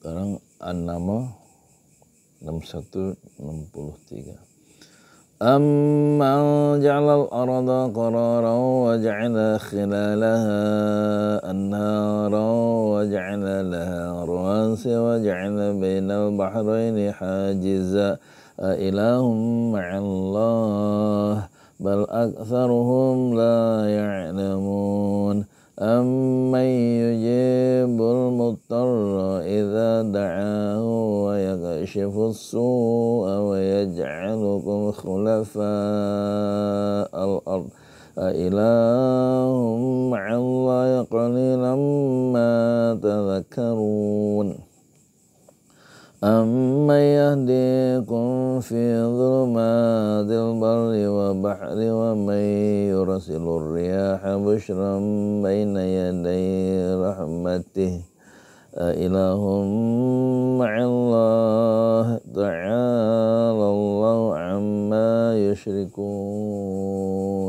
sekarang An-Naml 6163 أمن جعل الأرض قرارا وجعل خلالها أنهارا وجعل لها رواسي وجعل بين البحرين حاجزا أإله مع الله بل أكثرهم لا يعلمون أمن يجيب المضطر إذا دعاه ويكشف السوء ويجعلكم خلفاء الأرض أإله مع الله قليلا ما تذكرون أمن يهديكم في ظلمات البر والبحر ومن يرسل الرياح بشرا بين يدي رحمته أإله مع الله تعالى الله عما يشركون